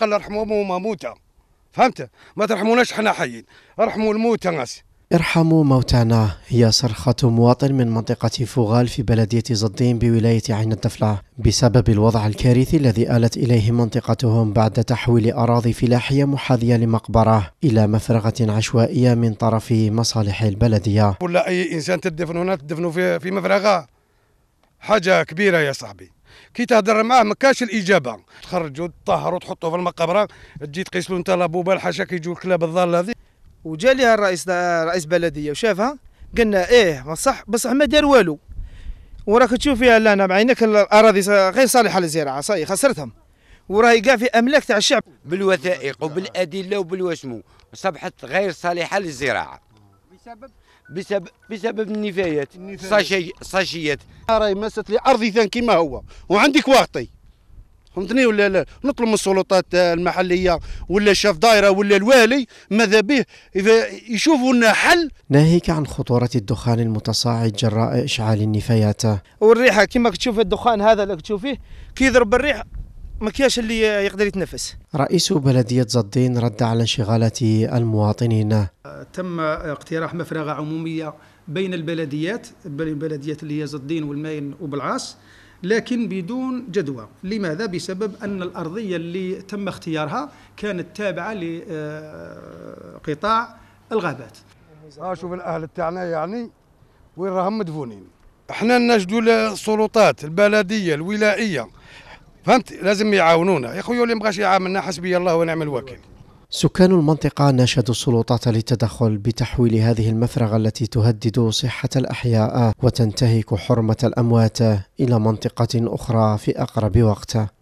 قال ارحموا امهم موتى فهمت ما ترحموناش حنا حيين ارحموا الموتى ناس ارحموا موتانا هي صرخة مواطن من منطقة فوغال في بلدية زدين بولاية عين الدفلة بسبب الوضع الكارثي الذي آلت إليه منطقتهم بعد تحويل أراضي فلاحية محاذية لمقبرة إلى مفرغة عشوائية من طرف مصالح البلدية ولا أي إنسان تدفن هنا تدفنوا في مفرغة حاجة كبيرة يا صاحبي كي تهضر معاه ما كاش الاجابه تخرجوا تطهروا تحطوا في المقبره تجي تقيس له انت لابوبال حاشاك كيجيو الكلاب الضاله هذه وجا ليها الرئيس رئيس بلديه وشافها قلنا ايه صح بصح ما دار والو وراك تشوف فيها لنا بعينك نعم، الاراضي غير صالحه للزراعه صاي خسرتهم وراهي كاع في املاك تاع الشعب بالوثائق وبالادله وبالوشمو اصبحت غير صالحه للزراعه بسبب بسبب بسبب النفايات الصاشي الصاشيات راهي مست لي ارضي ثان كيما هو وعندك واطي فهمتني ولا لا نطلب من السلطات المحليه ولا شاف دايره ولا الوالي ماذا به يشوفوا لنا حل ناهيك عن خطوره الدخان المتصاعد جراء اشعال النفايات والريحه كما تشوف الدخان هذا اللي تشوفيه كي يضرب الريح ما كاش اللي يقدر يتنفس رئيس بلديه زدين رد على انشغالات المواطنين تم اقتراح مفرغه عموميه بين البلديات بين البلديات اللي هي زد الدين والماين وبالعاص لكن بدون جدوى لماذا بسبب ان الارضيه اللي تم اختيارها كانت تابعه لقطاع الغابات اشوف الاهل تاعنا يعني وين راهم مدفونين احنا نجدوا السلطات البلديه الولائيه فهمت لازم يعاونونا يا خويا اللي مبغاش يعاملنا حسبي الله ونعم الوكيل سكان المنطقة ناشدوا السلطات للتدخل بتحويل هذه المفرغة التي تهدد صحة الأحياء وتنتهك حرمة الأموات إلى منطقة أخرى في أقرب وقت